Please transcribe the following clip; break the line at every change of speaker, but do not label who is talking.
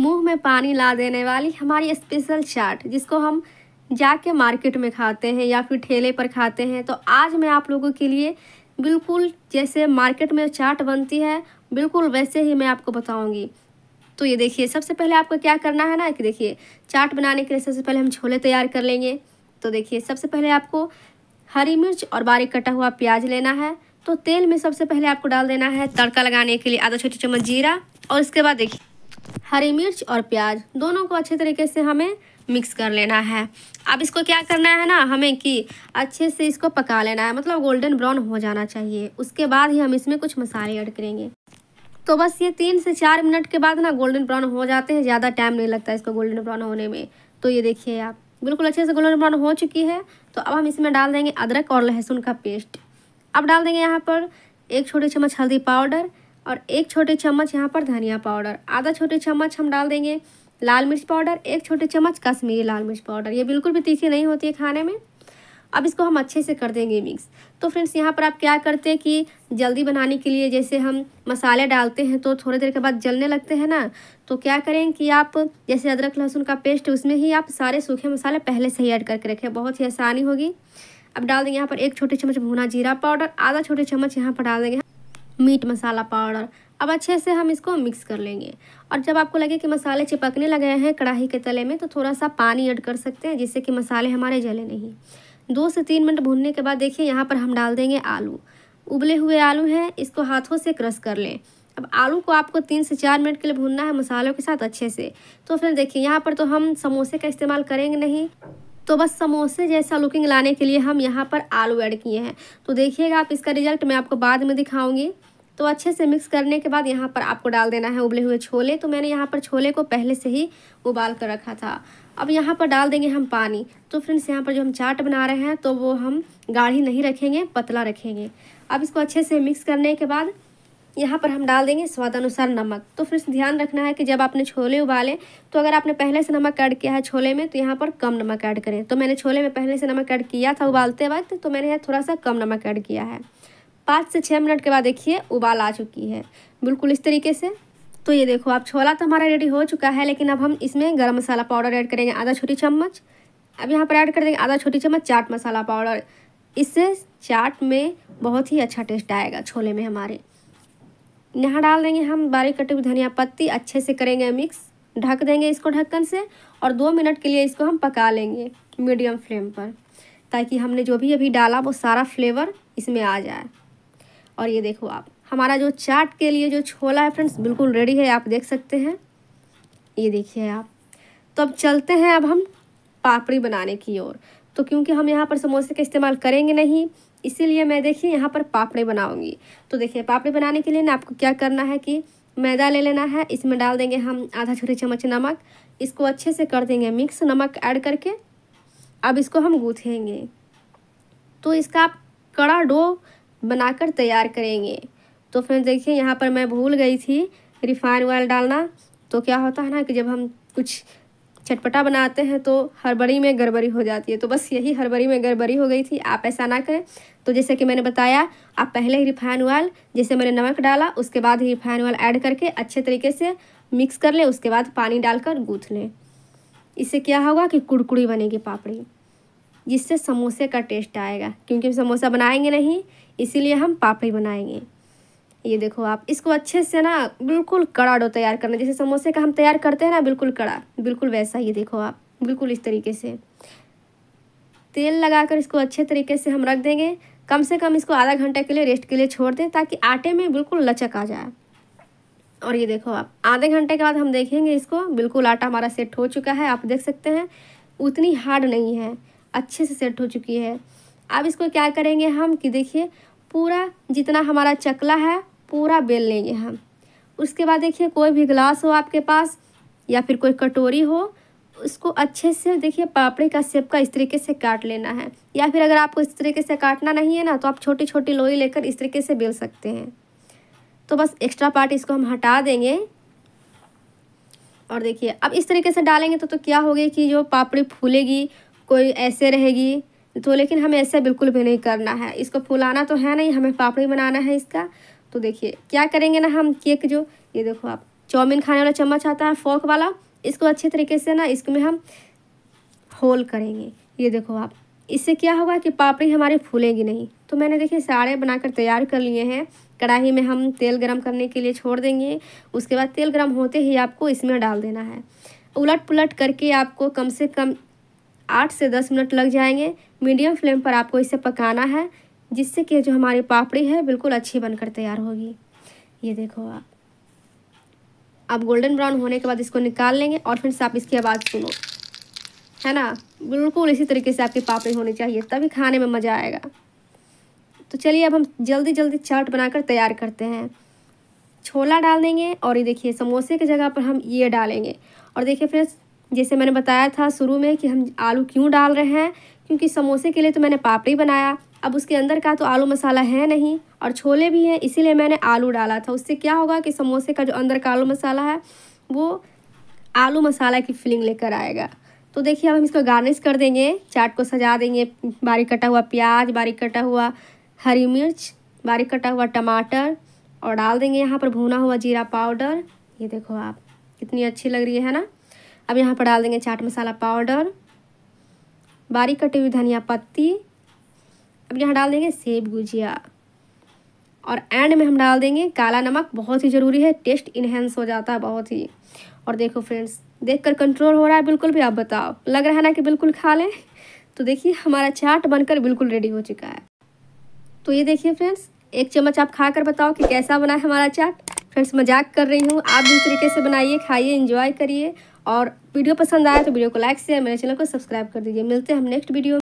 मुंह में पानी ला देने वाली हमारी स्पेशल चाट जिसको हम जाके मार्केट में खाते हैं या फिर ठेले पर खाते हैं तो आज मैं आप लोगों के लिए बिल्कुल जैसे मार्केट में चाट बनती है बिल्कुल वैसे ही मैं आपको बताऊंगी तो ये देखिए सबसे पहले आपको क्या करना है ना कि देखिए चाट बनाने के लिए सबसे पहले हम छोले तैयार कर लेंगे तो देखिए सबसे पहले आपको हरी मिर्च और बारीक कटा हुआ प्याज लेना है तो तेल में सबसे पहले आपको डाल देना है तड़का लगाने के लिए आधा छोटी चम्मच जीरा और इसके बाद देखिए हरी मिर्च और प्याज दोनों को अच्छे तरीके से हमें मिक्स कर लेना है अब इसको क्या करना है ना हमें कि अच्छे से इसको पका लेना है मतलब गोल्डन ब्राउन हो जाना चाहिए उसके बाद ही हम इसमें कुछ मसाले ऐड करेंगे तो बस ये तीन से चार मिनट के बाद ना गोल्डन ब्राउन हो जाते हैं ज़्यादा टाइम नहीं लगता इसको गोल्डन ब्राउन होने में तो ये देखिए आप बिल्कुल अच्छे से गोल्डन ब्राउन हो चुकी है तो अब हम इसमें डाल देंगे अदरक और लहसुन का पेस्ट अब डाल देंगे यहाँ पर एक छोटी चम्मच हल्दी पाउडर और एक छोटे चम्मच यहाँ पर धनिया पाउडर आधा छोटे चम्मच हम डाल देंगे लाल मिर्च पाउडर एक छोटे चम्मच कश्मीरी लाल मिर्च पाउडर ये बिल्कुल भी तीखी नहीं होती है खाने में अब इसको हम अच्छे से कर देंगे मिक्स तो फ्रेंड्स यहाँ पर आप क्या करते हैं कि जल्दी बनाने के लिए जैसे हम मसाले डालते हैं तो थोड़ी देर के बाद जलने लगते हैं ना तो क्या करें कि आप जैसे अदरक लहसुन का पेस्ट उसमें ही आप सारे सूखे मसाले पहले से ही ऐड करके रखें बहुत ही आसानी होगी अब डाल देंगे यहाँ पर एक छोटे चम्मच भुना जीरा पाउडर आधा छोटे चम्मच यहाँ पर डाल देंगे मीट मसाला पाउडर अब अच्छे से हम इसको मिक्स कर लेंगे और जब आपको लगे कि मसाले चिपकने लगे हैं कढ़ाई के तले में तो थोड़ा सा पानी ऐड कर सकते हैं जिससे कि मसाले हमारे जले नहीं दो से तीन मिनट भूनने के बाद देखिए यहाँ पर हम डाल देंगे आलू उबले हुए आलू हैं इसको हाथों से क्रश कर लें अब आलू को आपको तीन से चार मिनट के लिए भूनना है मसालों के साथ अच्छे से तो फिर देखिए यहाँ पर तो हम समोसे का इस्तेमाल करेंगे नहीं तो बस समोसे जैसा लुकिंग लाने के लिए हम यहाँ पर आलू ऐड किए हैं तो देखिएगा आप इसका रिजल्ट मैं आपको बाद में दिखाऊंगी तो अच्छे से मिक्स करने के बाद यहाँ पर आपको डाल देना है उबले हुए छोले तो मैंने यहाँ पर छोले को पहले से ही उबाल कर रखा था अब यहाँ पर डाल देंगे हम पानी तो फ्रेंड्स यहाँ पर जो हम चाट बना रहे हैं तो वो हम गाढ़ी नहीं रखेंगे पतला रखेंगे अब इसको अच्छे से मिक्स करने के बाद यहाँ पर हम डाल देंगे स्वादानुसार नमक तो फिर ध्यान रखना है कि जब आपने छोले उबाले तो अगर आपने पहले से नमक ऐड किया है छोले में तो यहाँ पर कम नमक ऐड करें तो मैंने छोले में पहले से नमक ऐड किया था उबालते वक्त तो मैंने यहाँ थोड़ा सा कम नमक ऐड किया है पाँच से छः मिनट के बाद देखिए उबाल आ चुकी है बिल्कुल इस तरीके से तो ये देखो आप छोला तो हमारा रेडी हो चुका है लेकिन अब हम इसमें गर्म मसाला पाउडर ऐड करेंगे आधा छोटी चम्मच अब यहाँ पर ऐड कर देंगे आधा छोटी चम्मच चाट मसाला पाउडर इससे चाट में बहुत ही अच्छा टेस्ट आएगा छोले में हमारे यहाँ डाल देंगे हम बारीक कटी हुई धनिया पत्ती अच्छे से करेंगे मिक्स ढक देंगे इसको ढक्कन से और दो मिनट के लिए इसको हम पका लेंगे मीडियम फ्लेम पर ताकि हमने जो भी अभी डाला वो सारा फ्लेवर इसमें आ जाए और ये देखो आप हमारा जो चाट के लिए जो छोला है फ्रेंड्स बिल्कुल रेडी है आप देख सकते हैं ये देखिए आप तो अब चलते हैं अब हम पापड़ी बनाने की ओर तो क्योंकि हम यहाँ पर समोसे का इस्तेमाल करेंगे नहीं इसीलिए मैं देखिए यहाँ पर पापड़े बनाऊँगी तो देखिए पापड़े बनाने के लिए ना आपको क्या करना है कि मैदा ले लेना है इसमें डाल देंगे हम आधा छोटी चम्मच नमक इसको अच्छे से कर देंगे मिक्स नमक ऐड करके अब इसको हम गूँथेंगे तो इसका आप कड़ा डो बनाकर तैयार करेंगे तो फिर देखिए यहाँ पर मैं भूल गई थी रिफाइंड ऑयल डालना तो क्या होता है ना कि जब हम कुछ चटपटा बनाते हैं तो हड़बड़ी में गड़बड़ी हो जाती है तो बस यही हड़बड़ी में गड़बड़ी हो गई थी आप ऐसा ना करें तो जैसे कि मैंने बताया आप पहले ही रिफाइन ऑयल जैसे मैंने नमक डाला उसके बाद ही रिफाइन ऑयल ऐड करके अच्छे तरीके से मिक्स कर लें उसके बाद पानी डालकर गूँथ लें इससे क्या होगा कि कुड़कुड़ी बनेगी पापड़ी जिससे समोसे का टेस्ट आएगा क्योंकि समोसा बनाएंगे नहीं इसीलिए हम पापड़ी बनाएंगे ये देखो आप इसको अच्छे से ना बिल्कुल कड़ा डो तैयार करना जैसे समोसे का हम तैयार करते हैं ना बिल्कुल कड़ा बिल्कुल वैसा ये देखो आप बिल्कुल इस तरीके से तेल लगाकर इसको अच्छे तरीके से हम रख देंगे कम से कम इसको आधा घंटे के लिए रेस्ट के लिए छोड़ दें ताकि आटे में बिल्कुल लचक आ जाए और ये देखो आप आधे घंटे के बाद हम देखेंगे इसको बिल्कुल आटा हमारा सेट हो चुका है आप देख सकते हैं उतनी हार्ड नहीं है अच्छे से सेट हो चुकी है अब इसको क्या करेंगे हम कि देखिए पूरा जितना हमारा चकला है पूरा बेल लेंगे हम उसके बाद देखिए कोई भी गिलास हो आपके पास या फिर कोई कटोरी हो उसको अच्छे से देखिए पापड़ी का सेप का इस तरीके से काट लेना है या फिर अगर आपको इस तरीके से काटना नहीं है ना तो आप छोटी छोटी लोई लेकर इस तरीके से बेल सकते हैं तो बस एक्स्ट्रा पार्ट इसको हम हटा देंगे और देखिए अब इस तरीके से डालेंगे तो तो क्या होगी कि जो पापड़ी फूलेगी कोई ऐसे रहेगी तो लेकिन हमें ऐसे बिल्कुल भी नहीं करना है इसको फुलाना तो है नहीं हमें पापड़ी बनाना है इसका तो देखिए क्या करेंगे ना हम केक जो ये देखो आप चाउमीन खाने वाला चम्मच आता है फोक वाला इसको अच्छे तरीके से ना इसमें हम होल करेंगे ये देखो आप इससे क्या होगा कि पापड़ी हमारी फूलेंगी नहीं तो मैंने देखिए सारे बनाकर तैयार कर लिए हैं कढ़ाई में हम तेल गरम करने के लिए छोड़ देंगे उसके बाद तेल गरम होते ही आपको इसमें डाल देना है उलट पुलट करके आपको कम से कम आठ से दस मिनट लग जाएंगे मीडियम फ्लेम पर आपको इसे पकाना है जिससे कि जो हमारी पापड़ी है बिल्कुल अच्छी बनकर तैयार होगी ये देखो आप आप गोल्डन ब्राउन होने के बाद इसको निकाल लेंगे और फिर से आप इसकी आवाज़ सुनो है ना बिल्कुल इसी तरीके से आपकी पापड़ी होनी चाहिए तभी खाने में मज़ा आएगा तो चलिए अब हम जल्दी जल्दी चाट बनाकर तैयार करते हैं छोला डाल देंगे और ये देखिए समोसे की जगह पर हम ये डालेंगे और देखिए फ्रेंड्स जैसे मैंने बताया था शुरू में कि हम आलू क्यों डाल रहे हैं क्योंकि समोसे के लिए तो मैंने पापड़ी बनाया अब उसके अंदर का तो आलू मसाला है नहीं और छोले भी हैं इसीलिए मैंने आलू डाला था उससे क्या होगा कि समोसे का जो अंदर का आलू मसाला है वो आलू मसाला की फीलिंग लेकर आएगा तो देखिए अब हम इसको गार्निश कर देंगे चाट को सजा देंगे बारीक कटा हुआ प्याज बारीक कटा हुआ हरी मिर्च बारीक कटा हुआ टमाटर और डाल देंगे यहाँ पर भुना हुआ जीरा पाउडर ये देखो आप कितनी अच्छी लग रही है ना अब यहाँ पर डाल देंगे चाट मसाला पाउडर बारीक कटी हुई धनिया पत्ती अब यहाँ डाल देंगे सेब गुजिया और एंड में हम डाल देंगे काला नमक बहुत ही ज़रूरी है टेस्ट इन्हेंस हो जाता है बहुत ही और देखो फ्रेंड्स देख कर कंट्रोल हो रहा है बिल्कुल भी आप बताओ लग रहा है ना कि बिल्कुल खा लें तो देखिए हमारा चाट बनकर बिल्कुल रेडी हो चुका है तो ये देखिए फ्रेंड्स एक चम्मच आप खा कर बताओ कि कैसा बना है हमारा चाट फ्रेंड्स मजाक कर रही हूँ आप भी इस तरीके से बनाइए खाइए इंजॉय करिए और वीडियो पसंद आया तो वीडियो को लाइक शेयर मेरे चैनल को सब्सक्राइब कर दीजिए मिलते हैं हम नेक्स्ट वीडियो